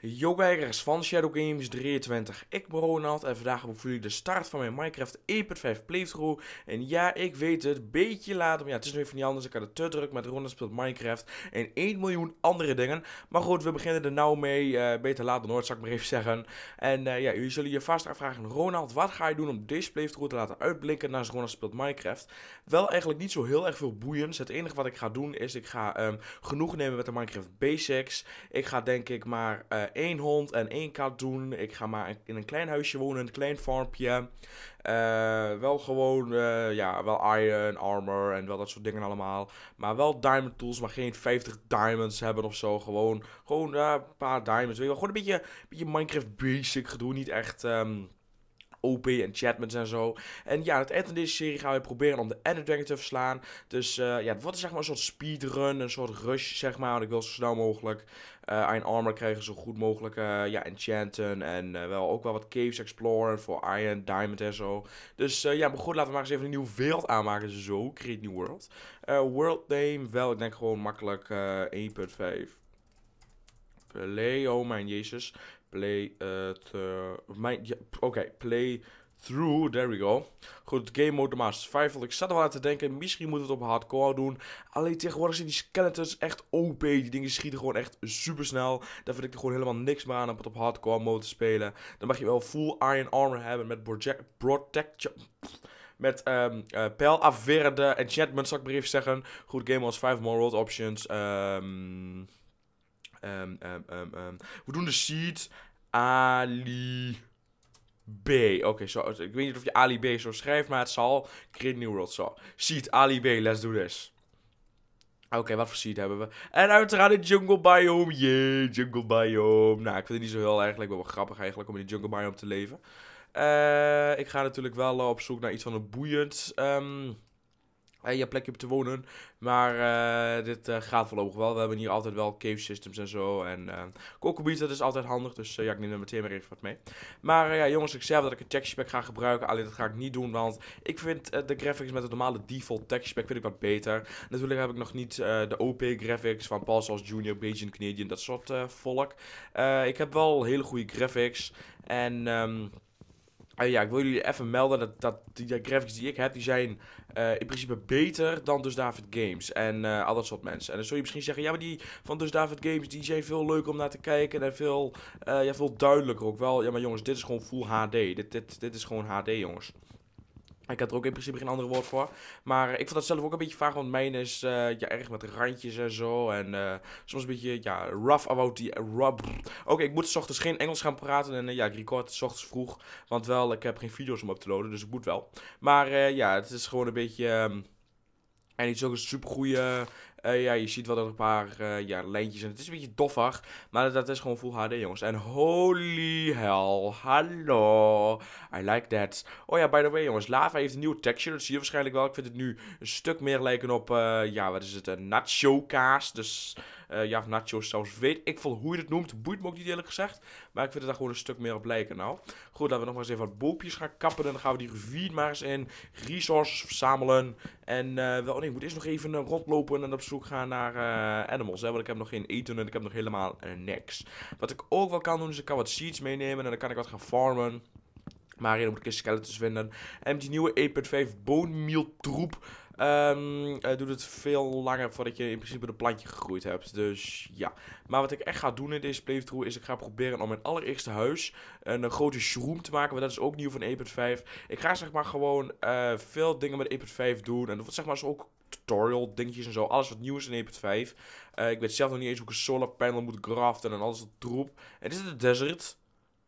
Yo kijkers van Shadow Games 23, ik ben Ronald en vandaag heb ik voor jullie de start van mijn Minecraft 1.5 e playthrough. En ja, ik weet het, beetje laat, maar ja, het is nu even niet anders, ik had het te druk met Ronald speelt Minecraft en 1 miljoen andere dingen. Maar goed, we beginnen er nou mee, eh, beter laat dan nooit, zal ik maar even zeggen. En eh, ja, jullie zullen je vast afvragen, Ronald, wat ga je doen om deze playthrough te laten uitblinken naast Ronald speelt Minecraft? Wel eigenlijk niet zo heel erg veel boeiends, het enige wat ik ga doen is, ik ga ehm, genoeg nemen met de Minecraft Basics. Ik ga denk ik maar... Eh, eh, één hond en één kat doen. Ik ga maar in een klein huisje wonen, een klein farmpje. Eh, wel gewoon, eh, ja, wel iron, armor en wel dat soort dingen allemaal. Maar wel diamond tools, maar geen 50 diamonds hebben of zo. Gewoon, gewoon een paar diamonds. Weet je wel. Gewoon een beetje, beetje Minecraft basic gedoe. Niet echt... Ehm, OP en en zo. En ja, het eind van deze serie gaan we proberen om de Ender Dragon te verslaan. Dus eh, ja, het wordt dus zeg maar een soort speedrun, een soort rush zeg maar. Want ik wil zo snel mogelijk uh, Iron Armor krijgen, zo goed mogelijk eh, ja, enchanten. En wel ook wel wat caves exploren voor Iron, Diamond en zo. Dus ja, maar goed, laten we maar eens even een nieuwe wereld aanmaken. Zo, Create New World. world name, wel, ik denk gewoon makkelijk 1.5. Play, oh mijn jezus. Play het. Eh, mijn, Oké, play through. There we go. Goed, game mode maar survival. Ik zat er wel aan te denken, misschien moeten we het op hardcore doen. Alleen tegenwoordig zijn die skeletons echt OP. Die dingen schieten gewoon echt super snel. Daar vind ik er gewoon helemaal niks meer aan om het op hardcore mode te spelen. Dan mag je wel full iron armor hebben met protection met um, uh, pijlafwerende enchantment, zal ik maar even zeggen. Goed, Game was 5 More World Options. Um, Um, um, we doen de sheet Ali B. Oké, zo. ik weet niet of je Ali B zo schrijft, maar het zal Create New World. Zo. Sheet Ali B, let's do this. Oké, wat voor sheet hebben we? En uiteraard de jungle biome. Yeah, jungle biome. Nou, ik vind het niet zo heel erg. ben wel grappig eigenlijk om in de jungle biome te leven. Uh, ik ga natuurlijk wel eh, op zoek naar iets van een boeiend... Um, je plekje op te wonen. Maar eh, dit eh, gaat voorlopig wel. We hebben hier altijd wel cave systems en zo. En uh, dat is altijd handig. Dus ja, ik neem er meteen maar even wat mee. Maar ja, jongens, ik zei dat ik een pack ga gebruiken. Alleen dat ga ik niet doen, want ik vind de graphics met de normale default pack vind ik wat beter. Natuurlijk heb ik nog niet de OP graphics van Paul zoals Junior, Beijing, Canadian, dat soort volk. ik heb wel hele goede graphics. En... Ehm, Ah, ja, ik wil jullie even melden dat, dat die, graphics die ik heb, die zijn eh, in principe beter dan Dus David Games en eh, al dat soort mensen. En dan zul je misschien zeggen, ja, maar die van Dus David Games, die zijn veel leuker om naar te kijken en veel, eh, ja, veel duidelijker ook wel. Ja, maar jongens, dit is gewoon full HD. Dit, dit, dit is gewoon HD, jongens. Ik had er ook in principe geen ander woord voor. Maar ik vond dat zelf ook een beetje vaag, want mijn is uh, ja, erg met randjes en zo. En eh, soms een beetje ja, rough about die rub. Oké, ik moet s ochtends geen Engels gaan praten. En eh, ja, ik record s ochtends vroeg. Want wel, ik heb geen video's om op te laden, dus ik moet wel. Maar ja, het is gewoon een beetje... Ehm, en niet zo'n supergoeie eh, ja, je ziet wel dat er een paar eh, ja, lijntjes en Het is een beetje doffig, maar dat, is gewoon Full HD, jongens. En holy hell, hallo. I like that. Oh ja, by the way, jongens. Lava heeft een nieuwe texture, dat zie je waarschijnlijk wel. Ik vind het nu een stuk meer lijken op, eh, ja, wat is het, een nacho kaas. Dus eh, ja, of zelfs weet ik veel hoe je het noemt. Boeit me ook niet eerlijk gezegd. Maar ik vind het daar gewoon een stuk meer op lijken nou. Goed, laten we nog maar eens even wat boopjes gaan kappen. En dan gaan we die rivier maar eens in. Resources verzamelen. En eh, wel, nee, ik moet eerst nog even eh, rondlopen en op zoek gaan naar animals. Hè, want ik heb nog geen eten en ik heb nog helemaal niks. Wat ik ook wel kan doen, is ik kan wat seeds meenemen. En dan kan ik wat gaan farmen. Maar hier moet ik eens skeletons vinden. En die nieuwe 1.5 bone meal troep um, doet het veel langer voordat je in principe de plantje gegroeid hebt. Dus ja. Maar wat ik echt ga doen in deze playthrough is ik ga proberen om mijn allereerste huis een, eh, grote shroom te maken. Want dat is ook nieuw van 1.5. E ik ga zeg maar gewoon eh, veel dingen met 1.5 e doen. En dat wordt zeg maar ook tutorial dingetjes en zo. Alles wat nieuw is in 1.5. E ik weet zelf nog niet eens hoe ik een solar panel moet graften en alles dat troep. En is het de desert?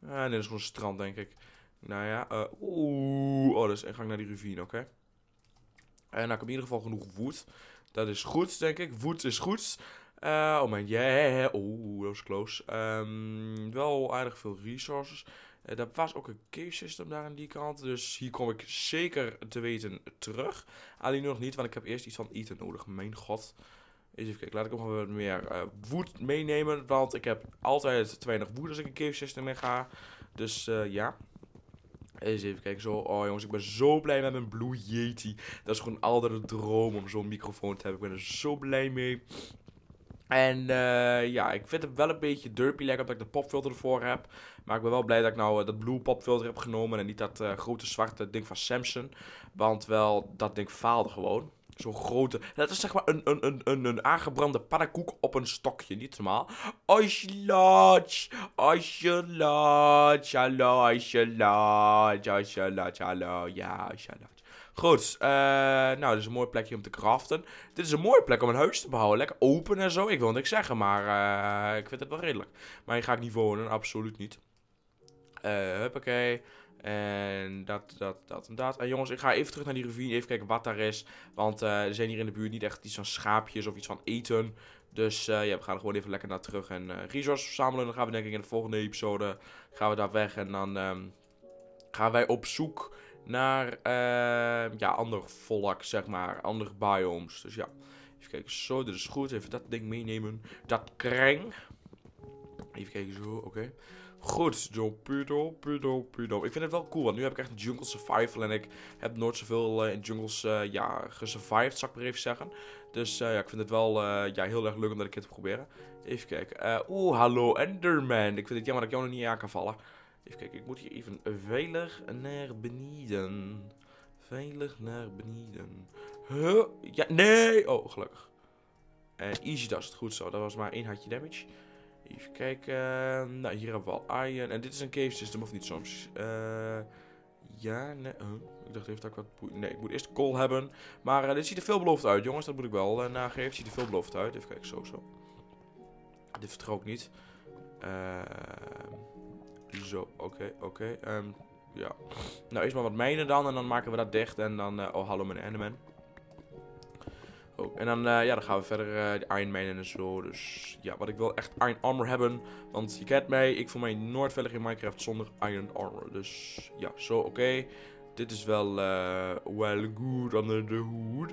Uh, ah, nee, is gewoon een strand denk ik. Nou ja, oeh. Oh, dus en gang naar die ravine, oké? En eh, nou, dan heb in ieder geval genoeg woed. Dat is goed, denk ik. Woed is goed. Eh, oh mijn, yeah. Oeh, dat was close. Ehm, wel aardig veel resources. Uh, was ook een cave system daar aan die kant. Dus hier kom ik zeker te weten terug. Alleen nog niet, want ik heb eerst iets van eten nodig. Mijn god. Eens even kijken, laat ik nog wat meer uh, woed meenemen. Want ik heb altijd te weinig woed als ik een cave system in ga. Dus ja. Eens even kijken. Zo, oh jongens, ik ben zo blij met mijn Blue Yeti. Dat is gewoon altijd een droom om zo'n microfoon te hebben. Ik ben er zo blij mee. En eh, ja, ik vind het wel een beetje derpy lekker dat ik de popfilter ervoor heb. Maar ik ben wel blij dat ik nou eh, dat blue popfilter heb genomen en niet dat eh, grote zwarte ding van samson Want wel, dat ding faalde gewoon. Zo'n grote. Dat is zeg maar een, een, een, een, een aangebrande pannenkoek op een stokje. Niet normaal. Oislodge. Oislodge. Hallo, oislodge. lodge Hallo. Ja, lodge Goed, eh, nou, dit is een mooi plekje om te craften. Dit is een mooie plek om een huis te bouwen. Lekker open en zo. Ik wil niks zeggen, maar eh, ik vind het wel redelijk. Maar hier ga ik niet wonen, absoluut niet. Uh, huppakee. En dat, dat, dat en dat. En jongens, ik ga even terug naar die ravine, even kijken wat daar is. Want uh, er zijn hier in de buurt niet echt iets van schaapjes of iets van eten. Dus eh, ja, we gaan er gewoon even lekker naar terug en resources verzamelen. Dan gaan we denk ik in de volgende episode, gaan we daar weg. En dan ehm, gaan wij op zoek naar, ehm, ja, ander volk, zeg maar. Andere biomes. Dus ja, even kijken. Zo, dit is goed. Even dat ding meenemen. Dat kreng. Even kijken, zo, oké. Goed, dopido, pido, pido. Ik vind het wel cool, want nu heb ik echt een jungle survival. En ik heb nooit zoveel eh, in jungles eh, ja, gesurvived, zou ik maar even zeggen. Dus eh, ja, ik vind het wel ja, heel erg leuk om dat een keer te proberen. Even kijken. Oeh, hallo Enderman. Ik vind het jammer dat ik jou nog niet aan kan vallen. Even kijken, ik moet hier even veilig naar beneden. Veilig naar beneden. Huh? Ja, nee! Oh, gelukkig. easy does het goed zo. Dat was maar één hartje damage. Even kijken. Nou, hier hebben we al iron. En dit is een cave system, dus of niet soms? Eh... Ja, nee. Oh. Ik dacht, heeft dat wat. Nee, ik moet eerst kool hebben. Maar eh, dit ziet er veelbelovend uit, jongens. Dat moet ik wel uh, nageven. Ziet er veelbelovend uit. Even kijken, zo, zo. Dit vertrouw ik niet. Uh, zo, oké, oké. Okay. Ehm, ja. Nou, eerst maar wat mijnen dan. En dan maken we dat dicht. En dan. Eh, oh, hallo, mijn Enderman. En dan, eh, ja, dan gaan we verder eh, de Iron Man en zo. Dus ja, wat ik wil echt Iron Armor hebben. Want je kent mij, ik voel mij nooit veilig in Minecraft zonder Iron Armor. Dus ja, zo oké. Dit is wel, eh, well good under the hood.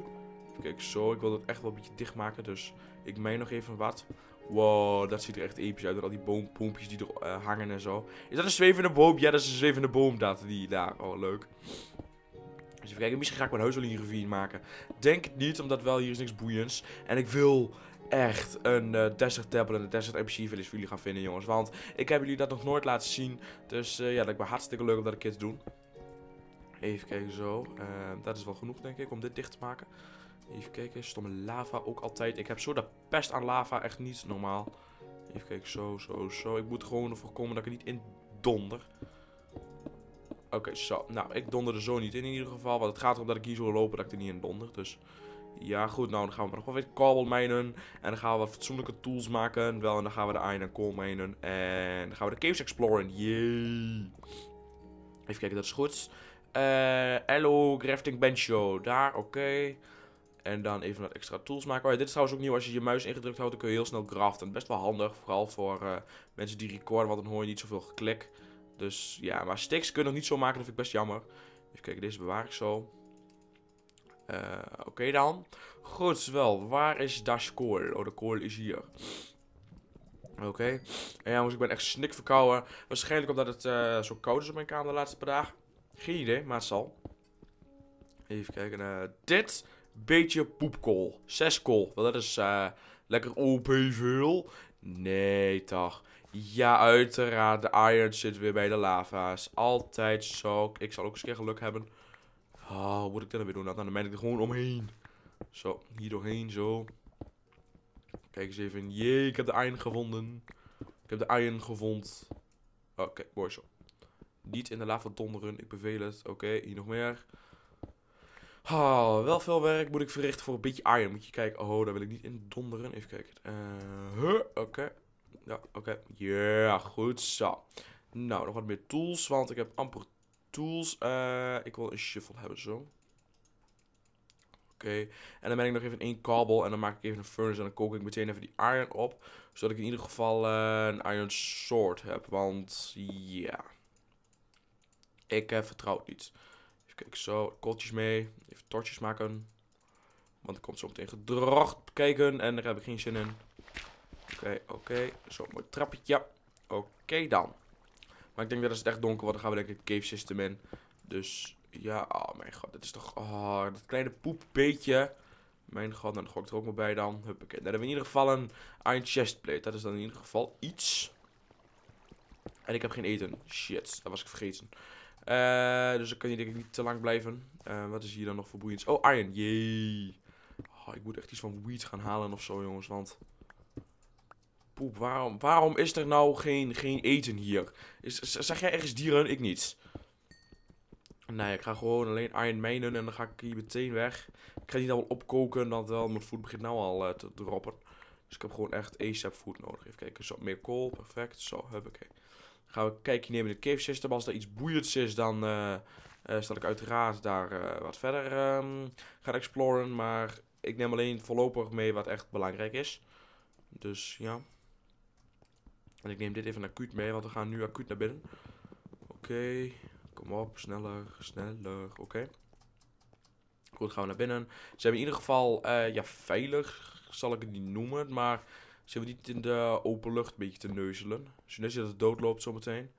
Kijk, zo. Ik wil het echt wel een beetje dicht maken. Dus ik meen nog even wat. Wow, dat ziet er echt episch uit. Met al die boompoompjes die er hangen en zo. Is dat een zwevende boom? Ja, dat is een zwevende boom. Dat, die daar. Oh, leuk. Eens even kijken, misschien ga ik mijn heus wel review maken. Denk niet, omdat wel hier is niks boeiends. En ik wil echt een uh, Desert Tablet en een Desert MC voor jullie gaan vinden, jongens. Want ik heb jullie dat nog nooit laten zien. Dus eh, ja, dat lijkt me hartstikke leuk om dat een keer te doen. Even kijken zo. Eh, dat is wel genoeg, denk ik, om dit dicht te maken. Even kijken. Stomme lava ook altijd. Ik heb zo de pest aan lava. Echt niet normaal. Even kijken. Zo, zo, zo. Ik moet gewoon ervoor komen dat ik er niet in donder. Oké, zo. Nou, ik donder er zo niet in in ieder geval. Want het gaat erom dat ik hier zo lopen dat ik er niet in donder. Dus ja, goed. Nou, dan gaan we nog wel weer kabel mijnen. En dan gaan we wat fatsoenlijke tools maken. Wel, en dan gaan we de iron en coal mijnen. En dan gaan we de caves exploren. Yay. Even kijken, dat is goed. Eh, uh, hello, crafting show. Daar, oké. En dan even wat extra tools maken. Oh dit is trouwens ook nieuw. Als je je muis ingedrukt houdt, dan kun je heel snel craften. Best wel handig. Vooral voor eh, mensen die recorden, want dan hoor je niet zoveel geklik. Dus ja, maar sticks kun nog niet zo maken. Dat vind ik best jammer. Even kijken, deze bewaar ik zo. Eh, oké dan. Goed, zo. Waar is dash kool? Oh, de kool is hier. Oké. En ja, ik ben echt snik verkouden. Waarschijnlijk omdat het eh, zo koud is op mijn kamer de laatste paar dagen. Geen idee, maar het zal. Even kijken. Uh, dit. Beetje poepkool. Zes kool. Wel, dat is lekker op veel. Nee, toch. Ja, uiteraard. De iron zit weer bij de lava's. Altijd zo. Ik zal ook eens keer geluk hebben. Oh, wat moet ik dan nou weer doen? Nou, dan ben ik er gewoon omheen. Zo, hier doorheen, zo. Kijk eens even. Jee, ik heb de iron gevonden. Ik heb de iron gevonden. Oké, okay, mooi zo. Niet in de lava donderen, ik beveel het. Oké, hier nog meer. Oh, wel veel werk moet ik verrichten voor een beetje iron. Moet je kijken. Oh, daar wil ik niet in donderen. Even kijken. Uh, huh, Oké. Ja, oké. Ja, goed zo. Nou, nog wat meer tools, want ik heb amper tools. Eh, ik wil een shuffle hebben, zo. Oké. En dan ben ik nog even één kabel en dan maak ik even een furnace en dan kook ik meteen even die iron op. Zodat ik in ieder geval eh, een iron sword heb, want ja. Ik uh, vertrouw het niet. Even kijken, zo. kotjes mee. Even tortjes maken. Want er komt zo meteen gedrag kijken en daar heb ik geen zin in. Oké, oké. Okay. Zo, mooi trappetje. Oké dan. Maar ik denk dat als het echt donker wordt, dan gaan we denk ik het cave system in. Dus ja, oh mijn god, dit is toch... Oh, dat kleine poepbeetje. Mijn god, nou, dan gok ik er ook maar bij dan. Huppakee. Nou, dan hebben we in ieder geval een iron chestplate. Dat is dan in ieder geval iets. En ik heb geen eten. Shit, dat was ik vergeten. Eh, dus dan kan je denk ik niet te lang blijven. Eh, wat is hier dan nog voor boeiends? Oh, iron. Jee. Oh, ik moet echt iets van weed gaan halen of zo, jongens. Want poep, waarom, waarom is er nou geen, geen eten hier? Is, zeg jij ergens dieren? Ik niet. Nee, ik ga gewoon alleen iron mijnen en dan ga ik hier meteen weg. Ik ga niet wel opkoken, want wel, mijn voet begint nou al eh, te droppen. Dus ik heb gewoon echt ASAP food nodig. Even kijken, zo, meer kool, perfect. Zo, heb ik. Gaan we kijken nemen de cave system. Als er iets boeiends is, dan uh, uh, zal ik uiteraard daar eh, wat verder ehm, gaan exploren. Maar ik neem alleen voorlopig mee wat echt belangrijk is. Dus ja. En ik neem dit even acuut mee, want we gaan nu acuut naar binnen. Oké, kom op, sneller, sneller, oké. Goed, gaan we naar binnen. Ze hebben in ieder geval, uh, ja, veilig zal ik het niet noemen, maar ze hebben niet in de open lucht een beetje te neuzelen. Dus net dat het doodloopt zometeen.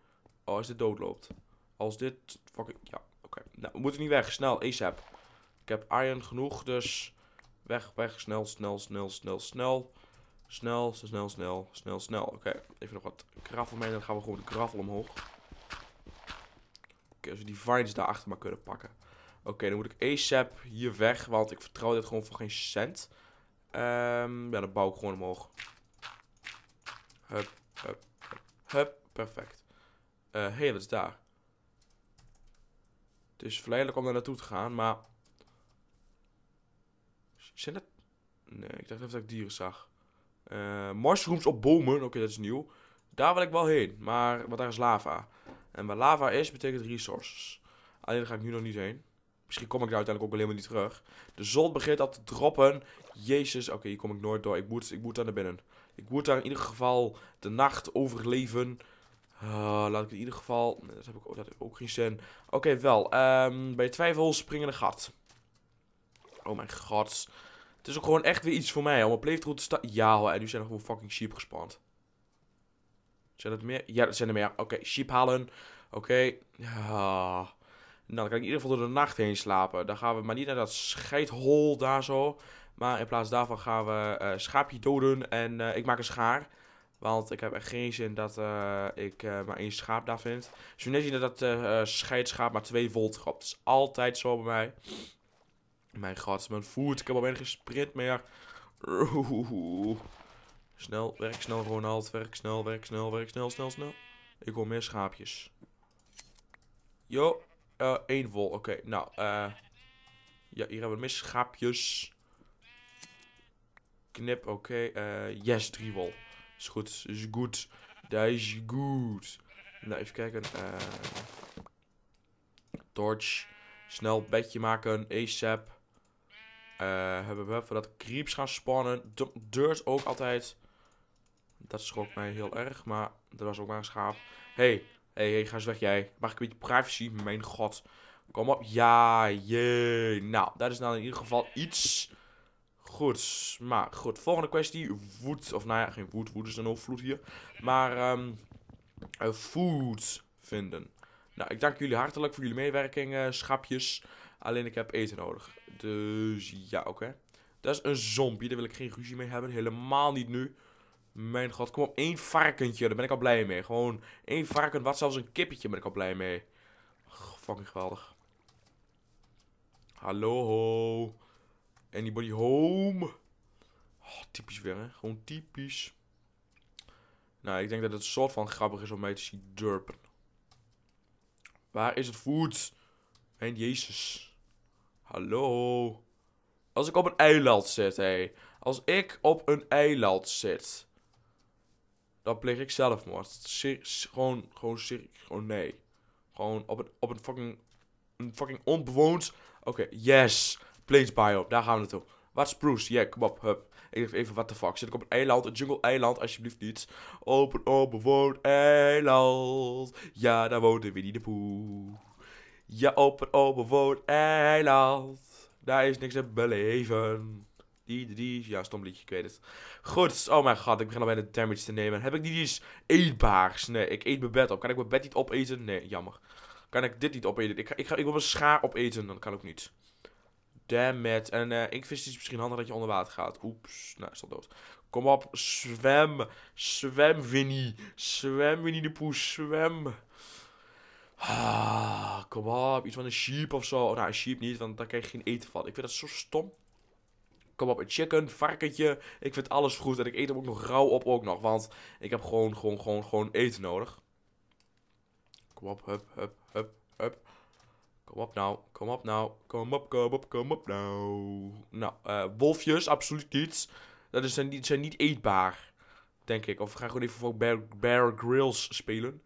Oh, als dit doodloopt. Als dit, fucking, ja, oké. Nou, we moeten niet weg, snel, ASAP. Ik heb iron genoeg, dus weg, weg, snel, snel, snel, snel, snel. Snel, snel, snel, snel, snel. Oké, even nog wat krafel mee. Dan gaan we gewoon de krafel omhoog. Oké, als we die vines daarachter maar kunnen pakken. Oké, dan moet ik ASAP hier weg, want ik vertrouw dit gewoon voor geen cent. Um, ja, dan bouw ik gewoon omhoog. Hup, hup, hup, perfect. Hé, eh, hey, dat is daar. Het is verleidelijk om daar naartoe te gaan, maar... Zijn dat... Nee, ik dacht even dat ik dieren zag. Uh, mushrooms op bomen, oké, dat is nieuw. Daar wil ik wel heen, maar wat daar is lava. En waar lava is, betekent resources. Alleen daar ga ik nu nog niet heen. Misschien kom ik daar uiteindelijk ook helemaal niet terug. De zon begint al te droppen. Jezus, oké, hier kom ik nooit door. Ik moet, ik moet daar naar binnen. Ik moet daar in ieder geval de nacht overleven. Ah, laat ik in ieder geval... dat, heb ik, dat ook geen zin. Oké, wel. Um, bij twijfel springen een gat. Oh mijn god. Het is ook gewoon echt weer iets voor mij. om Allemaal te staan. Ja hoor, en nu zijn er gewoon fucking sheep gespand. Zijn het meer? Ja, er zijn er meer. Oké, sheep halen. Oké. Nou, dan kan ik in ieder geval door de nacht heen slapen. Dan gaan we maar niet naar dat scheidhol daar zo. Maar in plaats daarvan gaan we uh, schaapje doden en eh, ik maak een schaar. Want ik heb echt geen zin dat eh, ik maar één schaap daar vind. Dus net zien dat dat scheidschaap maar twee volt grapt. Dat is altijd zo bij mij mijn god, mijn voet Ik heb al geen sprint meer. Snel, werk snel, Ronald. Werk snel, werk snel, werk snel, snel, snel. Ik hoor meer schaapjes. Yo, eh, één wol. Oké, nou. Uh, ja, hier hebben we meer schaapjes. Knip, oké. Okay. Eh, yes, drie wol. Is goed, is goed. Dat is goed. Nou, even kijken. Torch. Snel bedje maken. ASAP. Eh, hebben we dat creeps gaan spannen. Deurt ook altijd. Dat schrok mij heel erg, maar er was ook maar een schaap. hey, hey, hey, ga eens weg jij. Mag ik een beetje privacy? Mijn god. Kom op. Ja, jee. Nou, dat is dan nou in ieder geval iets. Goed, maar goed. Volgende kwestie. Woed, of nou ja, geen woed. Woed is een ook hier. Maar, um, food vinden. Nou, ik dank jullie hartelijk voor jullie meewerking, uh, schapjes. Alleen ik heb eten nodig. Dus ja, oké. Dat is een zombie, daar wil ik geen ruzie mee hebben. Helemaal niet nu. Mijn god, kom op, één varkentje, daar ben ik al blij mee. Gewoon één varkentje. wat zelfs een kippetje ben ik al blij mee. Ach, fucking geweldig. Hallo. Anybody home? Oh, typisch weer, hè. Gewoon typisch. Nou, ik denk dat het een soort van grappig is om mij te zien durpen. Waar is het voet? En Jezus. Hallo. Als ik op een eiland zit, hé. Hey. Als ik op een eiland zit. Dan pleeg ik zelfmoord. Ser gewoon, gewoon, gewoon nee. Gewoon op een, op een fucking, een fucking onbewoond... Oké, okay, yes. Plains biome, daar gaan we naartoe. Wat spruce? Ja, kom op, hup. Even, what the fuck. Zit ik op een eiland, een jungle eiland, alsjeblieft niet. Op een onbewoond eiland. Ja, daar woont de Winnie de Poe. Ja, op een onbewoond eiland. Daar is niks te beleven. Die, die, Ja, stom liedje, ik weet het. Goed, oh mijn god, ik begin al bijna damage te nemen. Heb ik niet iets dus eetbaars? Nee, ik eet mijn bed op. Kan ik mijn bed niet opeten? Nee, jammer. Kan ik dit niet opeten? Ik, ik, ga, ik wil mijn schaar opeten, dan kan ook niet. Damn it. En eh, ik wist het dus misschien handig dat je onder water gaat. Oeps, nou, is dat dood. Kom op, zwem. Zwem, Winnie. Zwem, Winnie de Poes, zwem. Ah, op, iets van een sheep of zo. Oh, nou, een sheep niet, want daar krijg je geen eten van. Ik vind dat zo stom. Kom op, een chicken, varkentje. Ik vind alles goed en ik eet hem ook nog rauw op ook nog. Want ik heb gewoon, gewoon, gewoon, gewoon eten nodig. Kom op, hup, hup, hup, hup. Kom op nou, kom op nou, kom op, kom op, kom op nou. Nou, eh, wolfjes, absoluut niets. Dat is, zijn, niet, zijn niet eetbaar, denk ik. Of we gaan gewoon even voor Bear, Bear Grylls spelen.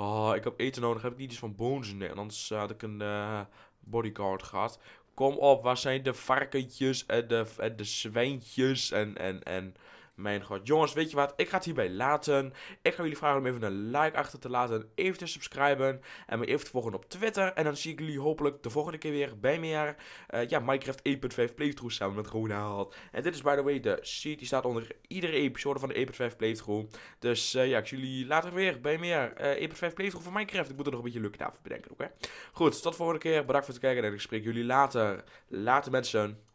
Oh, ik heb eten nodig. Heb ik niet iets van Bones? Nee, anders had ik een eh, bodyguard gehad. Kom op, waar zijn de varkentjes en de, en de zwijntjes en, en, en mijn god, jongens, weet je wat? Ik ga het hierbij laten. Ik ga jullie vragen om even een like achter te laten. Even te subscriben. En me even te volgen op Twitter. En dan zie ik jullie hopelijk de volgende keer weer bij meer eh, ja, Minecraft 1.5 playthrough samen met Ronald. En dit is by the way de sheet. Die staat onder iedere episode van de 1.5 playthrough. Dus eh, ja, ik zie jullie later weer bij meer uh, 1.5 playthrough van Minecraft. Ik moet er nog een beetje leuke tafel bedenken ook Goed, tot de volgende keer. Bedankt voor het kijken en ik spreek jullie later. Later mensen.